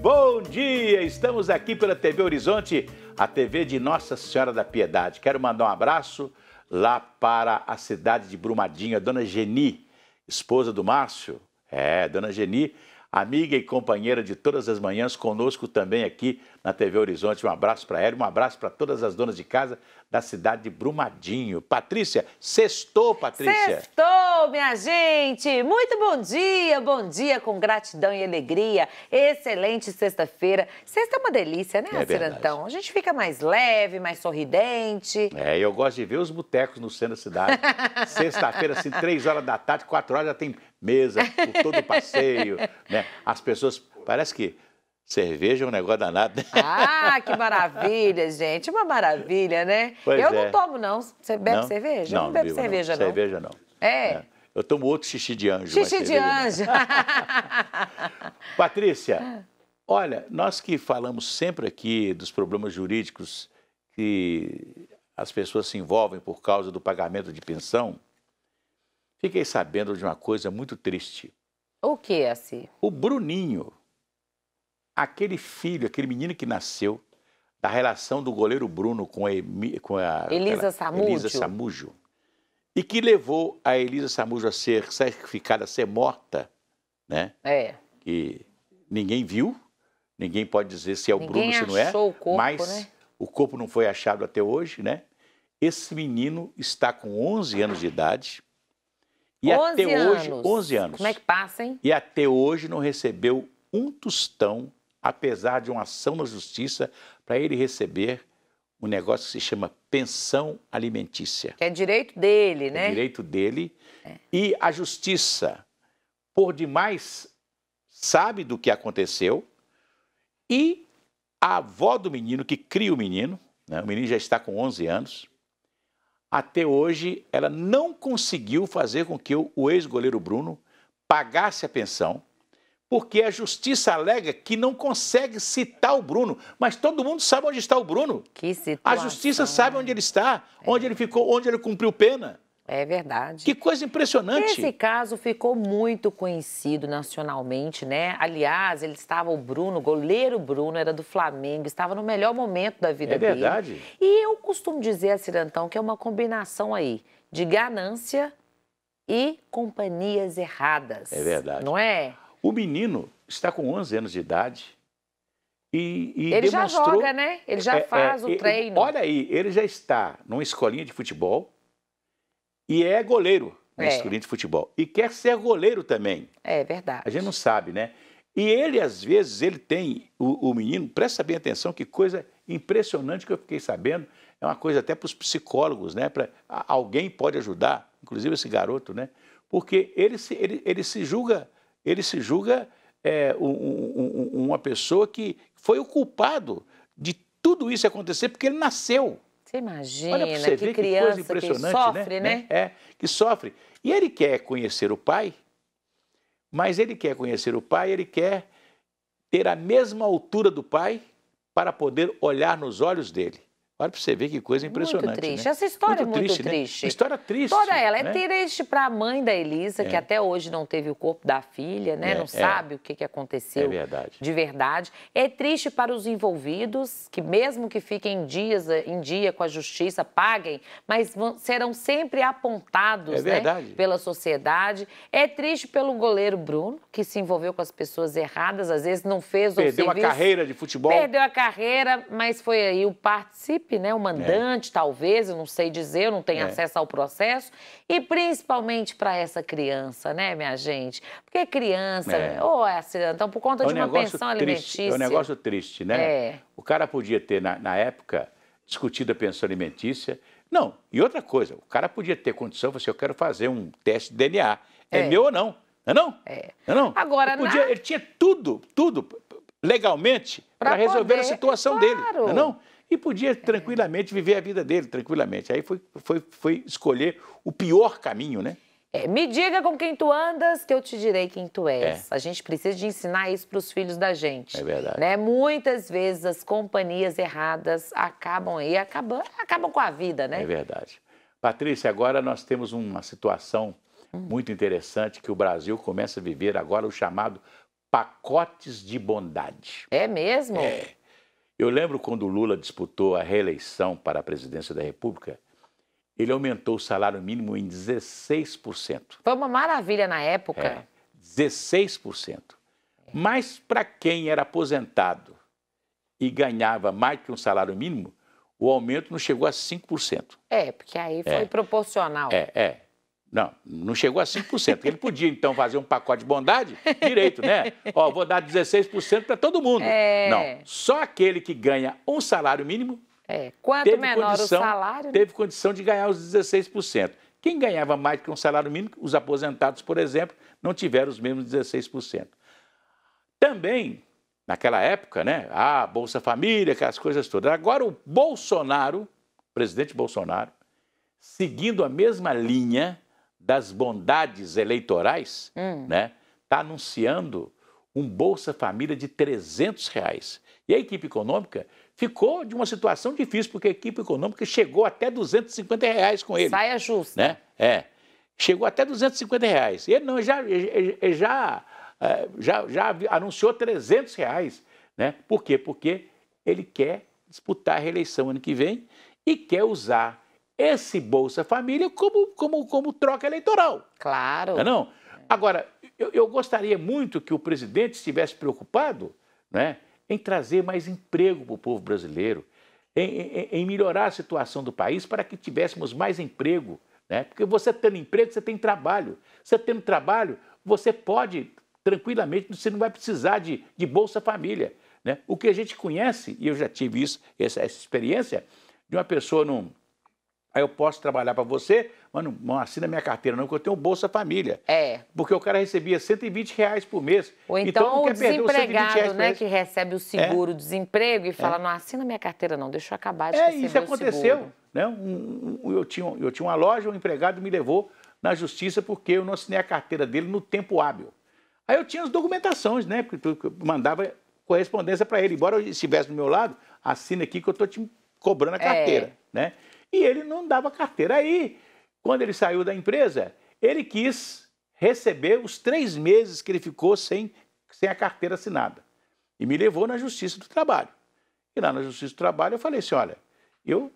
bom dia! Estamos aqui pela TV Horizonte, a TV de Nossa Senhora da Piedade. Quero mandar um abraço lá para a cidade de Brumadinho, a dona Geni, esposa do Márcio. É, dona Geni, amiga e companheira de todas as manhãs, conosco também aqui na TV Horizonte. Um abraço para ela, um abraço para todas as donas de casa da cidade de Brumadinho. Patrícia, sextou, Patrícia. Sextou, minha gente. Muito bom dia, bom dia com gratidão e alegria. Excelente sexta-feira. Sexta é uma delícia, né, é Cirantão? A gente fica mais leve, mais sorridente. É, eu gosto de ver os botecos no centro da cidade. Sexta-feira, assim, três horas da tarde, quatro horas já tem mesa por todo o passeio, né? As pessoas, parece que Cerveja é um negócio danado, né? Ah, que maravilha, gente. Uma maravilha, né? Pois eu é. não tomo, não. Você bebe não? cerveja? Não, eu não bebo, cerveja, não. Cerveja, não. É. é. Eu tomo outro xixi de anjo. Xixi de anjo. Patrícia, olha, nós que falamos sempre aqui dos problemas jurídicos que as pessoas se envolvem por causa do pagamento de pensão, fiquei sabendo de uma coisa muito triste. O que, assim? O Bruninho aquele filho, aquele menino que nasceu, da relação do goleiro Bruno com a, com a Elisa, Elisa Samujo, e que levou a Elisa Samujo a ser sacrificada, a ser morta, né? É. Que ninguém viu, ninguém pode dizer se é o ninguém Bruno, se não é. O corpo, mas né? o corpo não foi achado até hoje, né? Esse menino está com 11 anos de idade. E até hoje, anos. 11 anos. Como é que passa, hein? E até hoje não recebeu um tostão apesar de uma ação na justiça, para ele receber um negócio que se chama pensão alimentícia. Que é direito dele, é né? É direito dele. É. E a justiça, por demais, sabe do que aconteceu e a avó do menino, que cria o menino, né? o menino já está com 11 anos, até hoje ela não conseguiu fazer com que o ex-goleiro Bruno pagasse a pensão porque a é justiça alega que não consegue citar o Bruno, mas todo mundo sabe onde está o Bruno. Que situação. A justiça sabe onde ele está, é. onde ele ficou, onde ele cumpriu pena. É verdade. Que coisa impressionante. Esse caso ficou muito conhecido nacionalmente, né? Aliás, ele estava o Bruno, goleiro Bruno, era do Flamengo, estava no melhor momento da vida é dele. É verdade. E eu costumo dizer a Cirantão que é uma combinação aí de ganância e companhias erradas. É verdade. Não é? O menino está com 11 anos de idade e, e ele já joga, né? Ele já é, é faz é, o ele, treino. Olha aí, ele já está numa escolinha de futebol e é goleiro na é. escolinha de futebol e quer ser goleiro também. É verdade. A gente não sabe, né? E ele às vezes ele tem o, o menino. Presta bem atenção que coisa impressionante que eu fiquei sabendo. É uma coisa até para os psicólogos, né? Para alguém pode ajudar, inclusive esse garoto, né? Porque ele se, ele, ele se julga ele se julga é, um, um, uma pessoa que foi o culpado de tudo isso acontecer porque ele nasceu. Você imagina, Olha né? você que criança que, coisa impressionante, que né? sofre, né? né? É, que sofre. E ele quer conhecer o pai, mas ele quer conhecer o pai, ele quer ter a mesma altura do pai para poder olhar nos olhos dele para você ver que coisa impressionante. Muito triste. Né? Essa história muito é muito triste. Né? triste. Né? História triste. Toda ela. É né? É triste para a mãe da Elisa, é. que até hoje não teve o corpo da filha, né? É, não é. sabe o que, que aconteceu. É verdade. De verdade. É triste para os envolvidos, que mesmo que fiquem dias em dia com a justiça, paguem, mas vão, serão sempre apontados é né? pela sociedade. É triste pelo goleiro Bruno, que se envolveu com as pessoas erradas, às vezes não fez o Perdeu serviço. Perdeu a carreira de futebol. Perdeu a carreira, mas foi aí o participante equipe, né? o mandante, é. talvez, eu não sei dizer, eu não tenho é. acesso ao processo, e principalmente para essa criança, né, minha gente? Porque criança, é. ou é acidente, então por conta é um de uma pensão triste, alimentícia. É um negócio triste, né? É. O cara podia ter, na, na época, discutido a pensão alimentícia. Não, e outra coisa, o cara podia ter condição, você, assim, eu quero fazer um teste de DNA. É, é, meu ou não? Não é não? É. Não, é não? Agora, podia, na... ele tinha tudo, tudo legalmente para resolver poder, a situação claro. dele. Não, é não? e podia é. tranquilamente viver a vida dele, tranquilamente. Aí foi, foi, foi escolher o pior caminho, né? É, me diga com quem tu andas, que eu te direi quem tu és. É. A gente precisa de ensinar isso para os filhos da gente. É verdade. Né? Muitas vezes as companhias erradas acabam aí, acabam, acabam com a vida, né? É verdade. Patrícia, agora nós temos uma situação hum. muito interessante que o Brasil começa a viver agora, o chamado pacotes de bondade. É mesmo? É. Eu lembro quando Lula disputou a reeleição para a presidência da República, ele aumentou o salário mínimo em 16%. Foi uma maravilha na época. É, 16%. Mas para quem era aposentado e ganhava mais que um salário mínimo, o aumento não chegou a 5%. É, porque aí foi é, proporcional. É, é. Não, não chegou a 5%. Ele podia, então, fazer um pacote de bondade direito, né? Ó, vou dar 16% para todo mundo. É... Não, só aquele que ganha um salário mínimo. É, quanto teve menor condição, o salário. Né? Teve condição de ganhar os 16%. Quem ganhava mais que um salário mínimo, os aposentados, por exemplo, não tiveram os mesmos 16%. Também, naquela época, né? Ah, Bolsa Família, aquelas coisas todas. Agora, o Bolsonaro, o presidente Bolsonaro, seguindo a mesma linha das bondades eleitorais, hum. né? Está anunciando um Bolsa Família de 300 reais. E a equipe econômica ficou de uma situação difícil, porque a equipe econômica chegou até 250 reais com ele. Saia justa. Né? É. Chegou até 250 reais. Ele não, já, já, já, já é, anunciou 300 reais. Né? Por quê? Porque ele quer disputar a reeleição ano que vem e quer usar esse Bolsa Família como, como, como troca eleitoral. Claro. Não, é não? Agora, eu, eu, gostaria muito que o presidente estivesse preocupado né, em trazer mais emprego para o povo brasileiro, em, em, em melhorar a situação do país para que tivéssemos mais emprego. Né? Porque você tendo emprego, você tem trabalho. Você tendo trabalho, você pode tranquilamente, você não vai precisar de, de Bolsa Família. Né? O que a gente conhece, e eu já tive isso, essa, essa experiência, de uma pessoa num, Aí eu posso trabalhar para você, mas não, assina minha carteira, não, porque eu tenho Bolsa Família. É. Porque o cara recebia 120 reais por mês. Ou então, então o desempregado, né, que recebe o seguro-desemprego é. e fala, é. não assina minha carteira, não, deixa eu acabar de é, receber isso aconteceu. Né? Um, um, eu, tinha, eu tinha uma loja, um empregado me levou na justiça porque eu não assinei a carteira dele no tempo hábil. Aí eu tinha as documentações, né? Porque eu mandava correspondência para ele, embora eu estivesse do meu lado, assina aqui que eu estou te cobrando a é. carteira, é. né? e ele não dava carteira. Aí, quando ele saiu da empresa, ele quis receber os três meses que ele ficou sem, sem a carteira assinada. E me levou na Justiça do Trabalho. E lá na Justiça do Trabalho eu falei assim: olha, eu,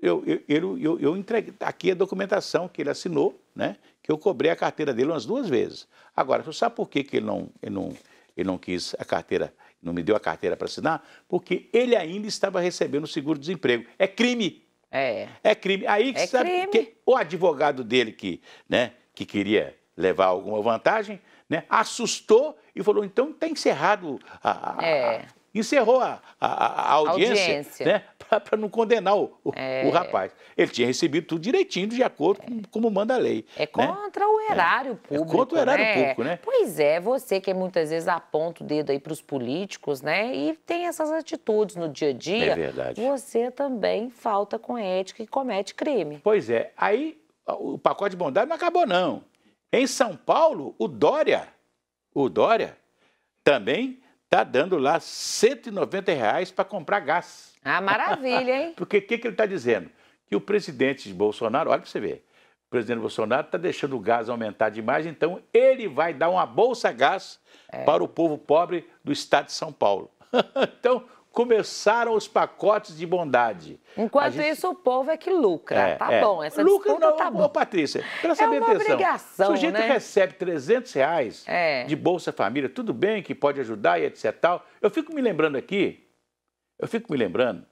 eu, eu, eu, eu entreguei. Aqui a documentação que ele assinou, né? Que eu cobrei a carteira dele umas duas vezes. Agora, você sabe por que, que ele, não, ele, não, ele não quis a carteira, não me deu a carteira para assinar? Porque ele ainda estava recebendo seguro-desemprego. É crime! É. É crime. Aí é sabe crime. que o advogado dele que, né, que queria levar alguma vantagem, né, assustou e falou: então está encerrado a, a, é encerrou a, a, a audiência, audiência, né? Para não condenar o, é. o, rapaz. Ele tinha recebido tudo direitinho, de acordo com como manda a lei. É né? contra o é. erário é. público. É contra o erário né? público, né? Pois é, você que muitas vezes aponta o dedo aí para os políticos, né? E tem essas atitudes no dia a dia. É verdade. Você também falta com ética e comete crime. Pois é. Aí o pacote de bondade não acabou, não. Em São Paulo, o Dória, o Dória também está dando lá 190 reais para comprar gás. Ah, maravilha, hein? Porque o que, que ele está dizendo? Que o presidente Bolsonaro, olha para você ver, o presidente Bolsonaro está deixando o gás aumentar demais, então ele vai dar uma bolsa gás é. para o povo pobre do estado de São Paulo. então, começaram os pacotes de bondade. Enquanto gente... isso, o povo é que lucra. É, tá é. bom, essa lucra não, tá bom. Ô, Patrícia, presta é uma atenção. Obrigação, o sujeito né? recebe 300 reais é. de Bolsa Família, tudo bem que pode ajudar e etc. Tal. Eu fico me lembrando aqui, eu fico me lembrando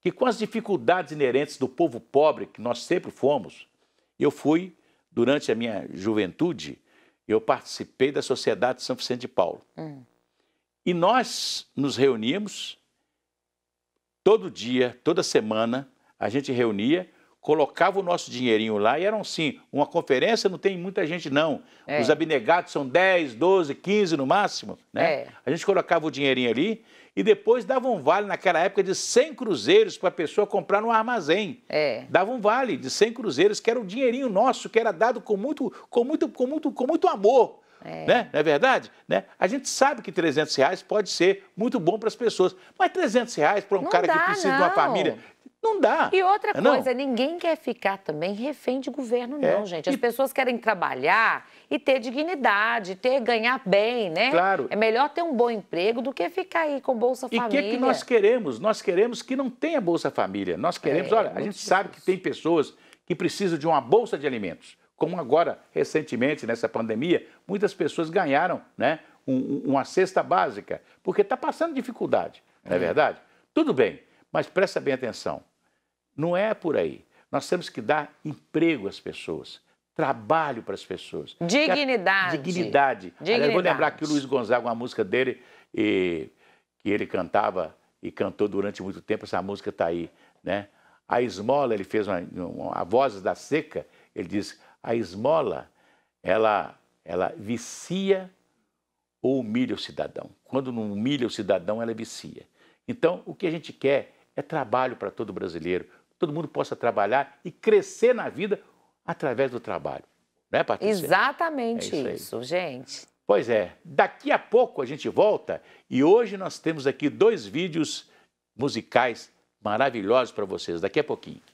que com as dificuldades inerentes do povo pobre, que nós sempre fomos, eu fui, durante a minha juventude, eu participei da Sociedade de São Vicente de Paulo. Hum. E nós nos reuníamos Todo dia, toda semana, a gente reunia, colocava o nosso dinheirinho lá e eram sim, uma conferência não tem muita gente não. É. Os abnegados são 10, 12, 15 no máximo, né? É. A gente colocava o dinheirinho ali e depois dava um vale naquela época de 100 cruzeiros para a pessoa comprar no armazém. É. Dava um vale de 100 cruzeiros, que era o dinheirinho nosso, que era dado com muito com muito com muito com muito amor é. Né? Não é verdade? Né? A gente sabe que 300 reais pode ser muito bom para as pessoas, mas 300 reais para um não cara dá, que precisa não. de uma família não dá. E outra é coisa, ninguém quer ficar também refém de governo, é, não, é. gente. As e... pessoas querem trabalhar e ter dignidade, ter ganhar bem, né? Claro. É melhor ter um bom emprego do que ficar aí com Bolsa Família. E o que, é que nós queremos? Nós queremos que não tenha Bolsa Família. Nós queremos, é, olha, a gente difícil. sabe que tem pessoas que precisam de uma bolsa de alimentos como agora, recentemente, nessa pandemia, muitas pessoas ganharam né, um, uma cesta básica, porque está passando dificuldade, não é, é, verdade? Tudo bem, mas presta bem atenção. Não é por aí. Nós temos que dar emprego às pessoas, trabalho para as pessoas. Dignidade. A... Dignidade. Dignidade. Aliás, vou lembrar que o Luiz Gonzaga, uma música dele, e... que ele cantava e cantou durante muito tempo, essa música está aí, né? A esmola, ele fez uma, uma, a Vozes da Seca, ele diz, a esmola, ela, ela vicia ou humilha o cidadão. Quando não humilha o cidadão, ela vicia. Então, o que a gente quer é trabalho para todo brasileiro, todo mundo possa trabalhar e crescer na vida através do trabalho. Não é, Patrícia? Exatamente é isso, isso gente. Pois é, daqui a pouco a gente volta e hoje nós temos aqui dois vídeos musicais maravilhosos para vocês. Daqui a pouquinho.